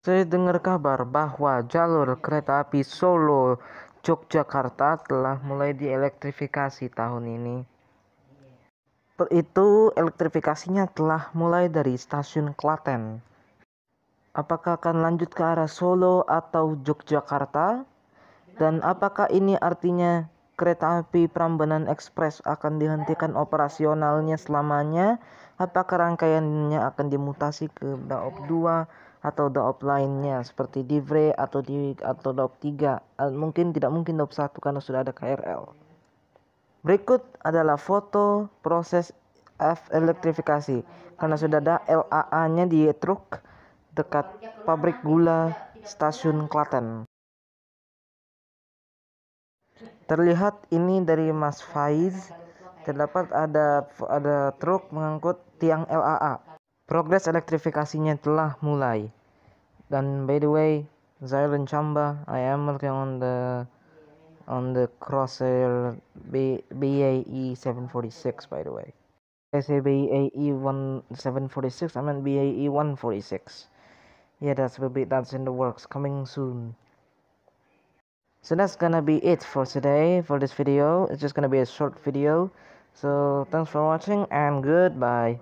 Saya dengar kabar bahwa jalur kereta api Solo Yogyakarta telah mulai dielektrifikasi tahun ini. Itu elektrifikasinya telah mulai dari stasiun Klaten. Apakah akan lanjut ke arah Solo atau Yogyakarta? Dan apakah ini artinya kereta api Prambanan Express akan dihentikan operasionalnya selamanya? apakah rangkaiannya akan dimutasi ke DAOP 2 atau DAOP lainnya seperti Divre atau di atau DAOP 3 ah, mungkin tidak mungkin DAOP 1 karena sudah ada KRL berikut adalah foto proses F elektrifikasi karena sudah ada LAA nya di truk dekat pabrik gula stasiun Klaten terlihat ini dari Mas Faiz terdapat ada ada truk mengangkut tiang LAA. Progres elektrifikasinya telah mulai. Dan by the way, Zyron Chamba, I am working on the on the Crosser B, BAE 746 by the way. I say BAE 1746, I mean BAE 146. Yeah, that's will be that's in the works, coming soon. so that's gonna be it for today for this video it's just gonna be a short video so thanks for watching and goodbye